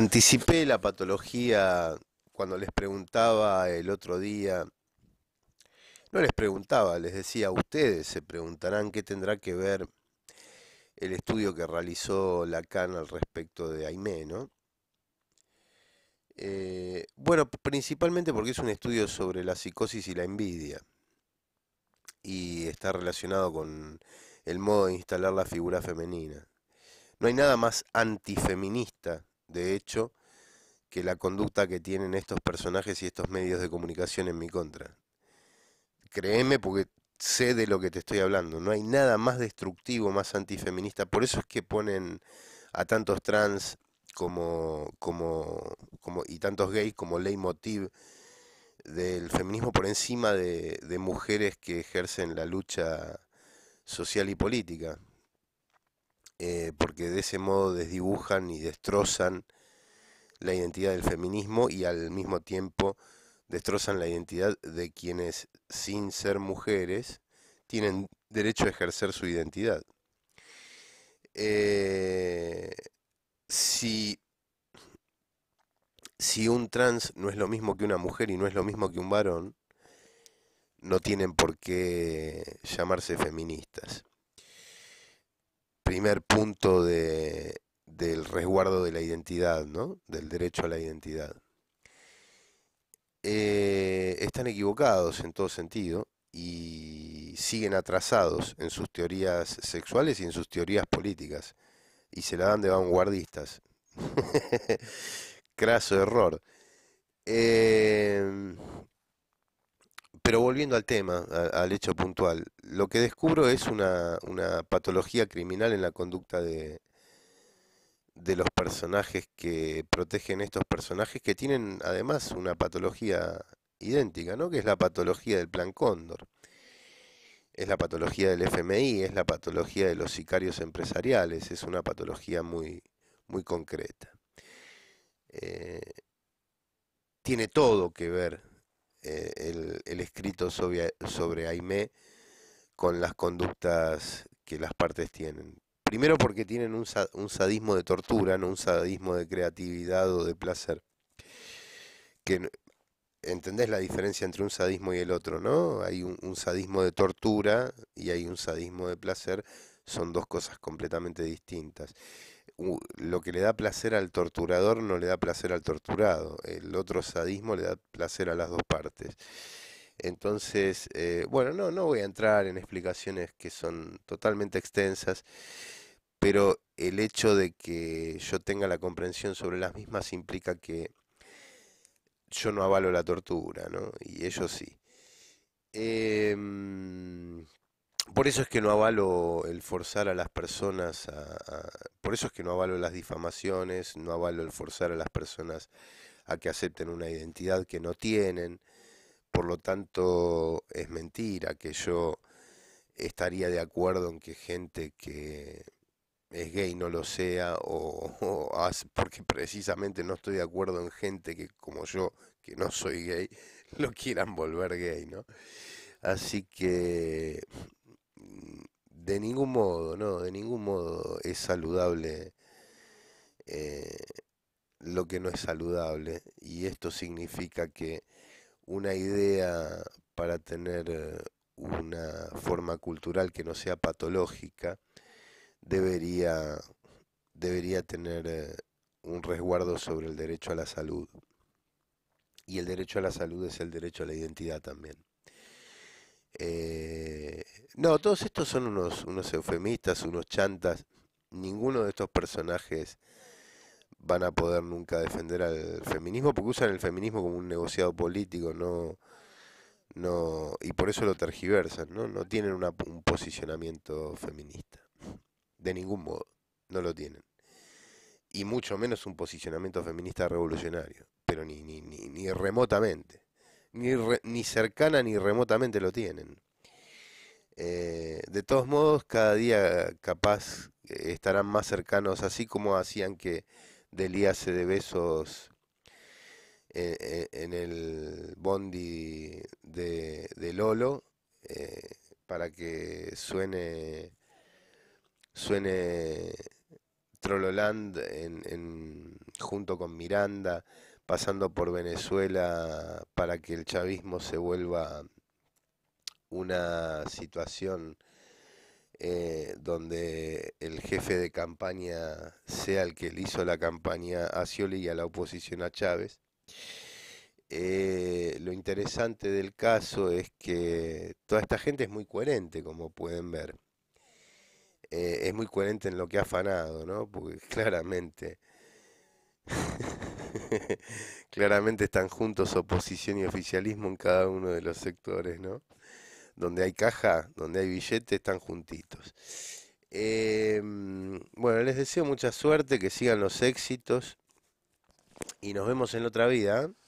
Anticipé la patología cuando les preguntaba el otro día, no les preguntaba, les decía, a ustedes se preguntarán qué tendrá que ver el estudio que realizó Lacan al respecto de Aimé, ¿no? Eh, bueno, principalmente porque es un estudio sobre la psicosis y la envidia y está relacionado con el modo de instalar la figura femenina. No hay nada más antifeminista de hecho, que la conducta que tienen estos personajes y estos medios de comunicación en mi contra. Créeme porque sé de lo que te estoy hablando. No hay nada más destructivo, más antifeminista. Por eso es que ponen a tantos trans como, y tantos gays como leitmotiv del feminismo por encima de mujeres que ejercen la lucha social y política. Eh, porque de ese modo desdibujan y destrozan la identidad del feminismo y al mismo tiempo destrozan la identidad de quienes, sin ser mujeres, tienen derecho a ejercer su identidad. Eh, si, si un trans no es lo mismo que una mujer y no es lo mismo que un varón, no tienen por qué llamarse feministas primer punto del resguardo de la identidad, ¿no? Del derecho a la identidad. Eh, están equivocados en todo sentido y siguen atrasados en sus teorías sexuales y en sus teorías políticas y se la dan de vanguardistas. Craso error. Em, pero volviendo al tema, al hecho puntual, lo que descubro es una, patología criminal en la conducta de, de los personajes que protegen estos personajes que tienen además una patología idéntica, ¿no? Que es la patología del Plan Cóndor. Es la patología del FMI, es la patología de los sicarios empresariales, es una patología muy, muy concreta. Eh, tiene todo que ver eh, el, escrito sobre, sobre Aimé con las conductas que las partes tienen. Primero porque tienen un, sadismo de tortura, no un sadismo de creatividad o de placer. Que, ¿Entendés la diferencia entre un sadismo y el otro, no? Hay un sadismo de tortura y hay un sadismo de placer, son dos cosas completamente distintas lo que le da placer al torturador no le da placer al torturado. El otro sadismo le da placer a las dos partes. Entonces, eh, bueno, no, no voy a entrar en explicaciones que son totalmente extensas, pero el hecho de que yo tenga la comprensión sobre las mismas implica que yo no avalo la tortura, ¿no? Y ellos sí. Em, por eso es que no avalo el forzar a las personas a, por eso es que no avalo las difamaciones, no avalo el forzar a las personas a que acepten una identidad que no tienen. Por lo tanto, es mentira que yo estaría de acuerdo en que gente que es gay no lo sea o, o porque precisamente no estoy de acuerdo en gente que como yo que no soy gay lo quieran volver gay, ¿no? Así que de ningún modo, no, de ningún modo es saludable eh, lo que no es saludable. Y esto significa que una idea para tener eh, una forma cultural que no sea patológica debería, debería tener eh, un resguardo sobre el derecho a la salud. Y el derecho a la salud es el derecho a la identidad también. Eh, no, todos estos son unos, unos eufemistas, unos chantas. Ninguno de estos personajes van a poder nunca defender al feminismo porque usan el feminismo como un negociado político, no, no y por eso lo tergiversan, no, no tienen un posicionamiento feminista, de ningún modo, no lo tienen, y mucho menos un posicionamiento feminista revolucionario, pero ni, ni, ni, ni remotamente, ni, ni cercana ni remotamente lo tienen. Eh, de todos modos, cada día capaz eh, estarán más cercanos, así como hacían que delíase de besos eh, en, el bondi de, Lolo, para que suene, suene Trololand junto con Miranda, pasando por Venezuela, para que el chavismo se vuelva una situación eh, donde el jefe de campaña sea el que le hizo la campaña a Scioli y a la oposición a Chávez. Eh, lo interesante del caso es que toda esta gente es muy coherente, como pueden ver. Eh, es muy coherente en lo que ha afanado, ¿no? Porque claramente, claramente están juntos oposición y oficialismo en cada uno de los sectores, ¿no? donde hay caja, donde hay billete, están juntitos. Em, bueno, les deseo mucha suerte, que sigan los éxitos y nos vemos en otra vida. ¿eh?